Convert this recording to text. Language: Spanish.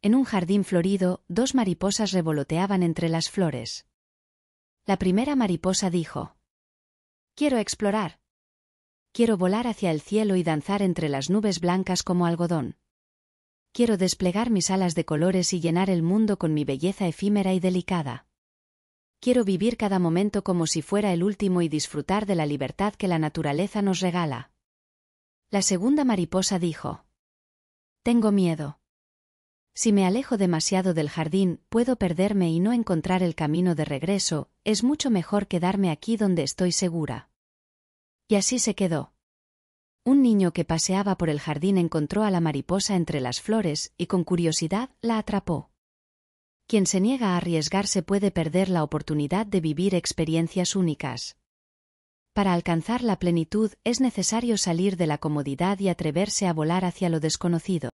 En un jardín florido, dos mariposas revoloteaban entre las flores. La primera mariposa dijo, Quiero explorar. Quiero volar hacia el cielo y danzar entre las nubes blancas como algodón. Quiero desplegar mis alas de colores y llenar el mundo con mi belleza efímera y delicada. Quiero vivir cada momento como si fuera el último y disfrutar de la libertad que la naturaleza nos regala. La segunda mariposa dijo, Tengo miedo. Si me alejo demasiado del jardín, puedo perderme y no encontrar el camino de regreso, es mucho mejor quedarme aquí donde estoy segura. Y así se quedó. Un niño que paseaba por el jardín encontró a la mariposa entre las flores y con curiosidad la atrapó. Quien se niega a arriesgarse puede perder la oportunidad de vivir experiencias únicas. Para alcanzar la plenitud es necesario salir de la comodidad y atreverse a volar hacia lo desconocido.